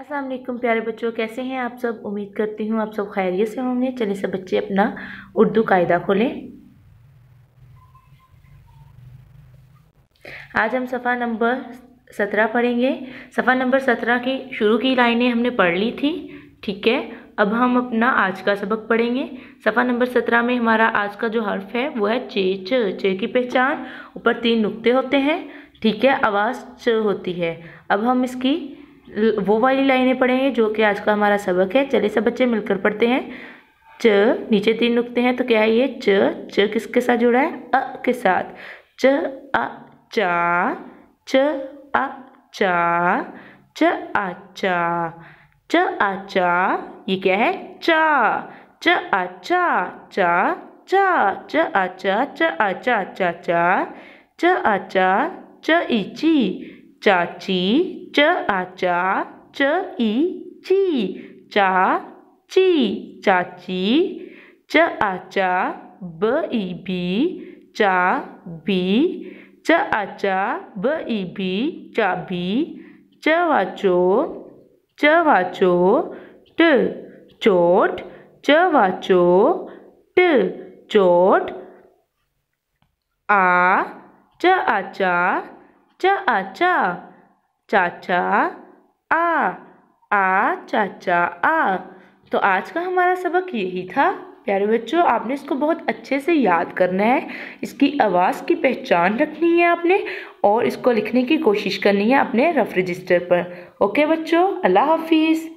असलम प्यारे बच्चों कैसे हैं आप सब उम्मीद करती हूँ आप सब खैरियत से होंगे चलिए सब बच्चे अपना उर्दू कायदा खोलें आज हम सफ़ा नंबर सत्रह पढ़ेंगे सफ़ा नंबर सत्रह की शुरू की लाइनें हमने पढ़ ली थी ठीक है अब हम अपना आज का सबक पढ़ेंगे सफ़ा नंबर सत्रह में हमारा आज का जो हर्फ है वो है चे च चे की पहचान ऊपर तीन नुकते होते हैं ठीक है आवाज़ च होती है अब हम इसकी वो वाली लाइनें पढ़ेंगे जो कि आज का हमारा सबक है चले सब बच्चे मिलकर पढ़ते हैं च नीचे तीन नुकते हैं तो क्या है ये च च किसके साथ जुड़ा है अ के साथ च अ चा च अ चा च आचा च चा ये क्या है चा च आचा चा चा च आचा च आचा चा चा च आचा च इची चाची च आचा च ई ची चा ची चाची च आचा ब ई बी चा बी च आचा ब ई बी बी च वाचो च वाचो ट चोट च वाचो ट चोट आ च आचा चा चा चाचा आ आ चाचा आ तो आज का हमारा सबक यही था प्यारे बच्चों आपने इसको बहुत अच्छे से याद करना है इसकी आवाज़ की पहचान रखनी है आपने और इसको लिखने की कोशिश करनी है अपने रफ रजिस्टर पर ओके बच्चों अल्लाह हाफिज़